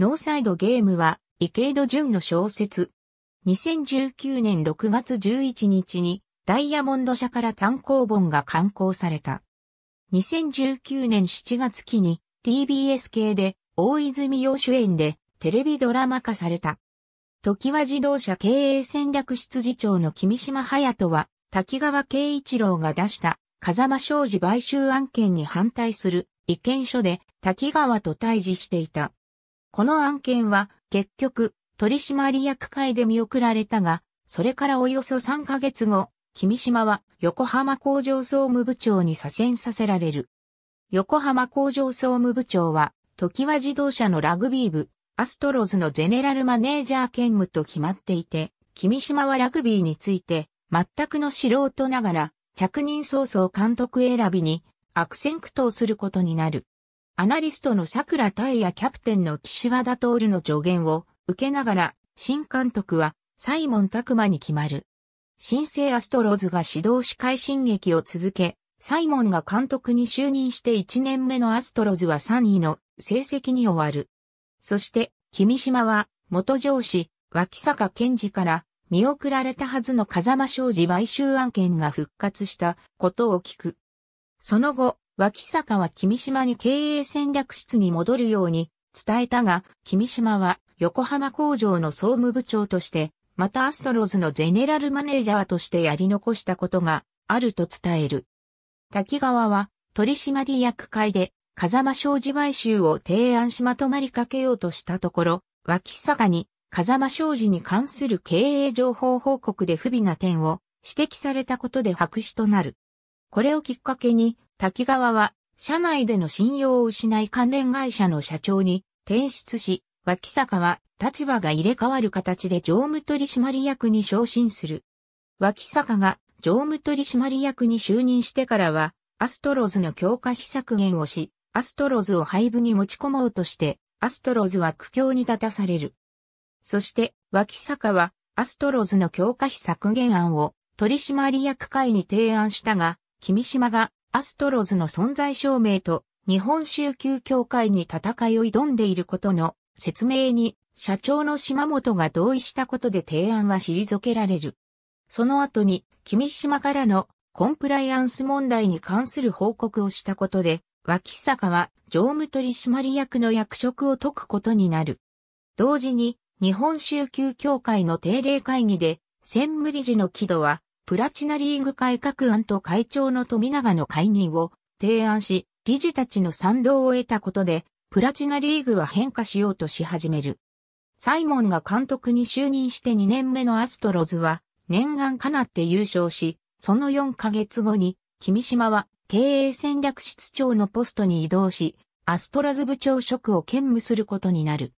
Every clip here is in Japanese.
ノーサイドゲームは、池井戸潤の小説。2019年6月11日に、ダイヤモンド社から単行本が刊行された。2019年7月期に、TBS 系で、大泉洋主演で、テレビドラマ化された。時は自動車経営戦略室次長の君島隼人は、滝川慶一郎が出した、風間商事買収案件に反対する意見書で、滝川と対峙していた。この案件は結局取締役会で見送られたが、それからおよそ3ヶ月後、君島は横浜工場総務部長に左遷させられる。横浜工場総務部長は、時は自動車のラグビー部、アストロズのゼネラルマネージャー兼務と決まっていて、君島はラグビーについて、全くの素人ながら、着任早々監督選びに悪戦苦闘することになる。アナリストの桜大也キャプテンの岸和田徹の助言を受けながら、新監督はサイモン拓馬に決まる。新生アストロズが指導し快進撃を続け、サイモンが監督に就任して1年目のアストロズは3位の成績に終わる。そして、君島は、元上司、脇坂健二から、見送られたはずの風間商事買収案件が復活したことを聞く。その後、脇坂は君島に経営戦略室に戻るように伝えたが、君島は横浜工場の総務部長として、またアストロズのゼネラルマネージャーとしてやり残したことがあると伝える。滝川は取締役会で風間商事買収を提案しまとまりかけようとしたところ、脇坂に風間商事に関する経営情報報告で不備な点を指摘されたことで白紙となる。これをきっかけに滝川は、社内での信用を失い関連会社の社長に転出し、脇坂は立場が入れ替わる形で常務取締役に昇進する。脇坂が常務取締役に就任してからは、アストロズの強化費削減をし、アストロズを廃部に持ち込もうとして、アストロズは苦境に立たされる。そして、脇坂は、アストロズの強化費削減案を取締役会に提案したが、君島がアストロズの存在証明と日本宗教協会に戦いを挑んでいることの説明に社長の島本が同意したことで提案は退けられる。その後に君島からのコンプライアンス問題に関する報告をしたことで、脇坂は常務取締役の役職を解くことになる。同時に日本宗教協会の定例会議で専務理事の木戸はプラチナリーグ改革案と会長の富永の解任を提案し、理事たちの賛同を得たことで、プラチナリーグは変化しようとし始める。サイモンが監督に就任して2年目のアストロズは、念願かなって優勝し、その4ヶ月後に、君島は経営戦略室長のポストに移動し、アストラズ部長職を兼務することになる。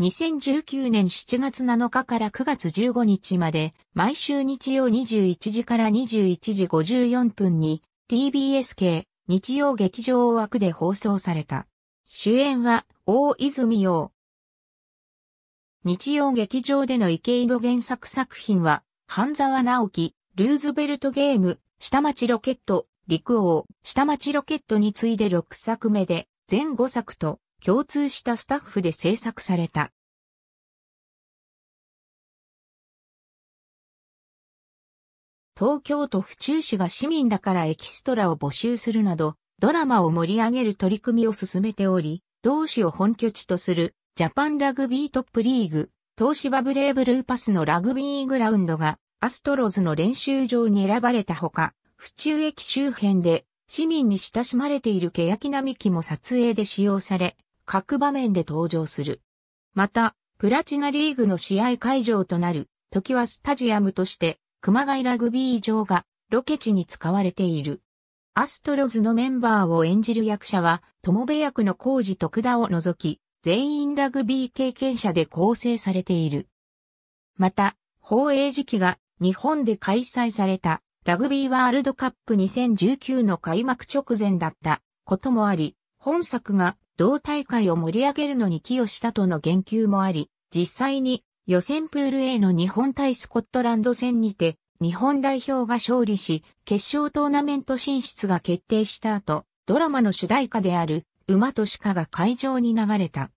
2019年7月7日から9月15日まで、毎週日曜21時から21時54分に、TBS 系、日曜劇場枠で放送された。主演は、大泉洋。日曜劇場での池井戸原作作品は、半沢直樹、ルーズベルトゲーム、下町ロケット、陸王、下町ロケットに次いで6作目で、全5作と共通したスタッフで制作された。東京都府中市が市民らからエキストラを募集するなど、ドラマを盛り上げる取り組みを進めており、同市を本拠地とするジャパンラグビートップリーグ、東芝ブレイブルーパスのラグビーグラウンドがアストロズの練習場に選ばれたほか、府中駅周辺で市民に親しまれている欅並木も撮影で使用され、各場面で登場する。また、プラチナリーグの試合会場となる、時はスタジアムとして、熊谷ラグビー場がロケ地に使われている。アストロズのメンバーを演じる役者は、友部役の工二徳田を除き、全員ラグビー経験者で構成されている。また、放映時期が日本で開催されたラグビーワールドカップ2019の開幕直前だったこともあり、本作が同大会を盛り上げるのに寄与したとの言及もあり、実際に予選プール A の日本対スコットランド戦にて、日本代表が勝利し、決勝トーナメント進出が決定した後、ドラマの主題歌である、馬と鹿が会場に流れた。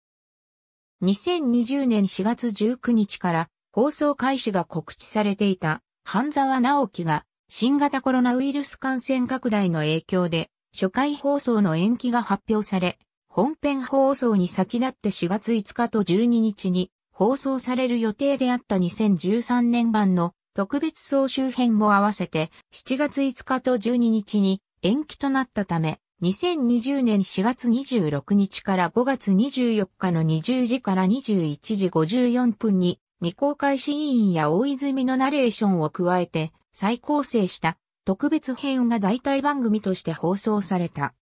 2020年4月19日から放送開始が告知されていた半沢直樹が新型コロナウイルス感染拡大の影響で初回放送の延期が発表され本編放送に先立って4月5日と12日に放送される予定であった2013年版の特別総集編も合わせて7月5日と12日に延期となったため、2020年4月26日から5月24日の20時から21時54分に未公開シーンや大泉のナレーションを加えて再構成した特別編が代替番組として放送された。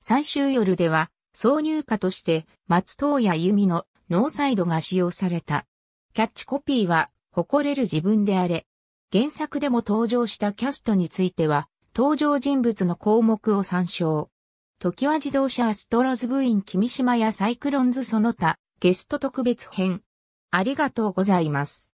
最終夜では挿入歌として、松任谷由実のノーサイドが使用された。キャッチコピーは、誇れる自分であれ。原作でも登場したキャストについては、登場人物の項目を参照。時は自動車アストロズ部員君島やサイクロンズその他、ゲスト特別編。ありがとうございます。